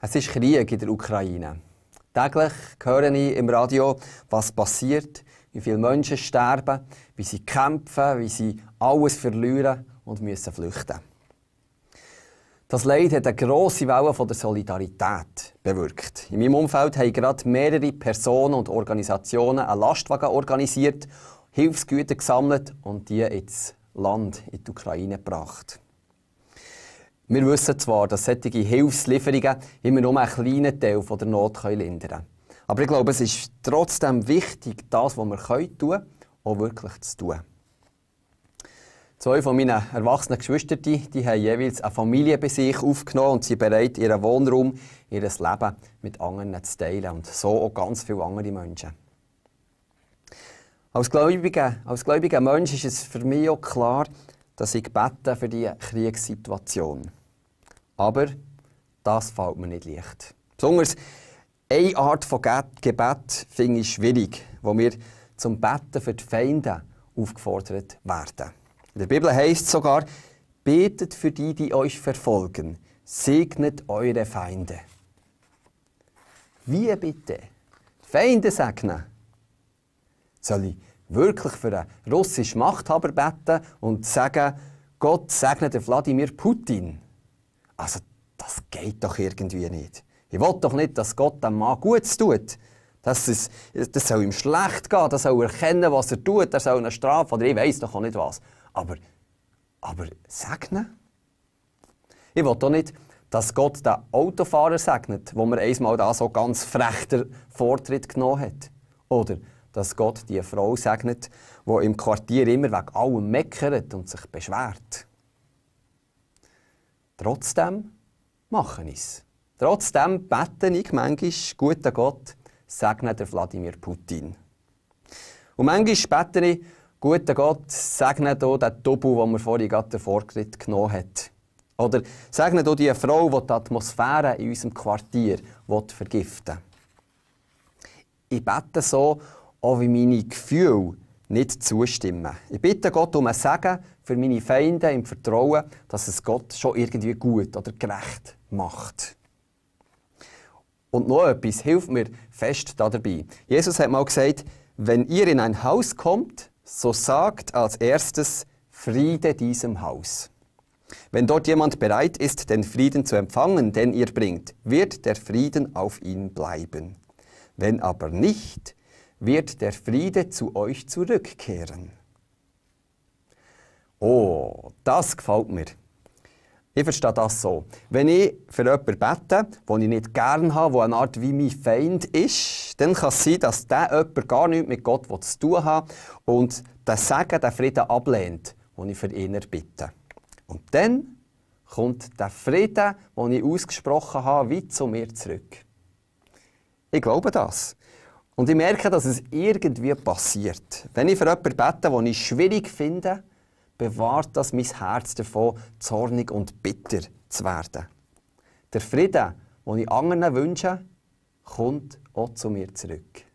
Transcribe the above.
Es ist Krieg in der Ukraine. Täglich höre ich im Radio, was passiert, wie viele Menschen sterben, wie sie kämpfen, wie sie alles verlieren und müssen flüchten. Das Leid hat eine grosse Welle von der Solidarität bewirkt. In meinem Umfeld haben gerade mehrere Personen und Organisationen einen Lastwagen organisiert, Hilfsgüter gesammelt und die ins Land, in die Ukraine gebracht. Wir wissen zwar, dass solche Hilfslieferungen immer nur einen kleinen Teil von der Not lindern können. Aber ich glaube, es ist trotzdem wichtig, das, was wir tun können auch wirklich zu tun. Zwei von meinen erwachsenen Geschwister die haben jeweils eine Familie bei sich aufgenommen und sind bereit, ihren Wohnraum, ihr Leben mit anderen zu teilen. Und so auch ganz viele andere Menschen. Als gläubiger, als gläubiger Mensch ist es für mich auch klar, dass ich bete für die Kriegssituation. Aber das fällt mir nicht leicht. Besonders eine Art von Gebet finde ich schwierig, wo wir zum Betten für die Feinde aufgefordert werden. In der Bibel heißt es sogar, betet für die, die euch verfolgen, segnet eure Feinde. Wie bitte? Feinde segnen? Soll ich wirklich für einen russischen Machthaber beten und sagen, Gott segne den Wladimir Putin? Also, das geht doch irgendwie nicht. Ich will doch nicht, dass Gott dem Mann Gutes tut. Das, ist, das soll ihm schlecht gehen, das soll erkennen, was er tut, er soll eine Strafe, oder ich weiß doch auch nicht was. Aber, aber segnen? Ich will doch nicht, dass Gott den Autofahrer segnet, wo man einmal da so ganz frechter Vortritt genommen hat. Oder dass Gott die Frau segnet, wo im Quartier immer wegen allem meckert und sich beschwert. Trotzdem mache ich es. Trotzdem bete ich manchmal, guter Gott, segne der Wladimir Putin. Und manchmal bete ich, guter Gott, segne hier den Dobu, den mir vorhin gerade den Vortritt genommen hat. Oder segne hier die Frau, die die Atmosphäre in unserem Quartier vergiften will. Ich bete so, auch wie meine Gefühle nicht zustimmen. Ich bitte Gott um ein Segen für meine Feinde im Vertrauen, dass es Gott schon irgendwie gut oder gerecht macht. Und noch etwas hilft mir fest dabei. Jesus hat mal gesagt, wenn ihr in ein Haus kommt, so sagt als erstes Friede diesem Haus. Wenn dort jemand bereit ist, den Frieden zu empfangen, den ihr bringt, wird der Frieden auf ihn bleiben. Wenn aber nicht, wird der Friede zu euch zurückkehren. Oh, das gefällt mir. Ich verstehe das so. Wenn ich für jemanden bete, den ich nicht gern habe, der eine Art wie mein Feind ist, dann kann es sein, dass dieser jemand gar nichts mit Gott zu tun hat und den Segen, den Frieden ablehnt, den ich für ihn bitte. Und dann kommt der Frieden, den ich ausgesprochen habe, wie zu mir zurück. Ich glaube das. Und ich merke, dass es irgendwie passiert. Wenn ich für jemanden bete, den ich schwierig finde, bewahrt das mein Herz davon, zornig und bitter zu werden. Der Frieden, den ich anderen wünsche, kommt auch zu mir zurück.